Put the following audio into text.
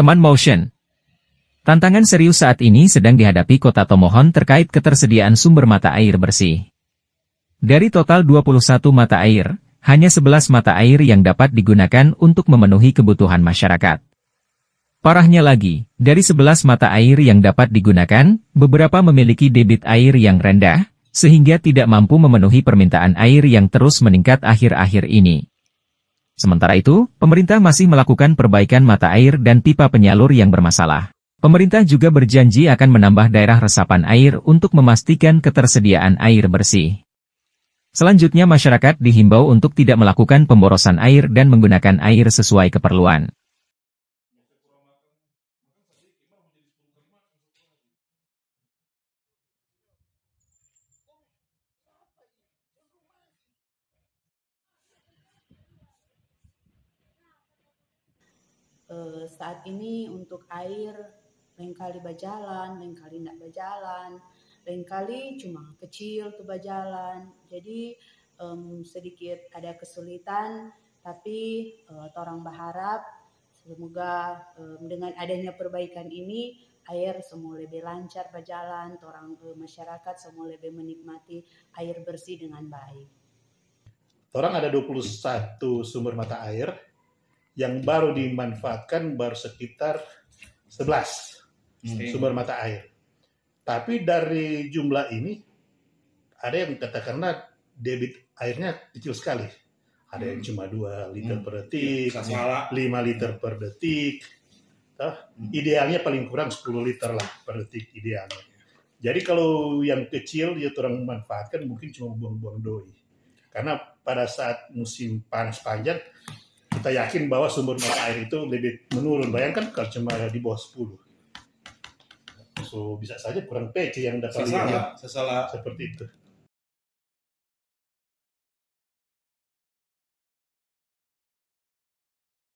Teman Motion Tantangan serius saat ini sedang dihadapi kota Tomohon terkait ketersediaan sumber mata air bersih. Dari total 21 mata air, hanya 11 mata air yang dapat digunakan untuk memenuhi kebutuhan masyarakat. Parahnya lagi, dari 11 mata air yang dapat digunakan, beberapa memiliki debit air yang rendah, sehingga tidak mampu memenuhi permintaan air yang terus meningkat akhir-akhir ini. Sementara itu, pemerintah masih melakukan perbaikan mata air dan pipa penyalur yang bermasalah. Pemerintah juga berjanji akan menambah daerah resapan air untuk memastikan ketersediaan air bersih. Selanjutnya masyarakat dihimbau untuk tidak melakukan pemborosan air dan menggunakan air sesuai keperluan. Eh, saat ini untuk air lain kali berjalan, kali tidak berjalan, kali cuma kecil tuh berjalan. Jadi um, sedikit ada kesulitan, tapi uh, eh, orang berharap semoga um, dengan adanya perbaikan ini air semua lebih lancar berjalan, orang uh, eh, masyarakat semua lebih menikmati air bersih dengan baik. Orang ada 21 sumber mata air yang baru dimanfaatkan baru sekitar 11 hmm. sumber mata air. Tapi dari jumlah ini ada yang katakanlah debit airnya kecil sekali. Ada yang hmm. cuma 2 liter hmm. per iya, detik, lima 5 liter per detik. hmm. Idealnya paling kurang 10 liter lah per detik idealnya. Jadi kalau yang kecil dia kurang memanfaatkan mungkin cuma buang-buang doi. Karena pada saat musim panas panjang kita yakin bahwa sumber mata air itu lebih menurun. Bayangkan kalau cuma di bawah 10. So, bisa saja kurang PC yang dapat sesalah, salah seperti itu.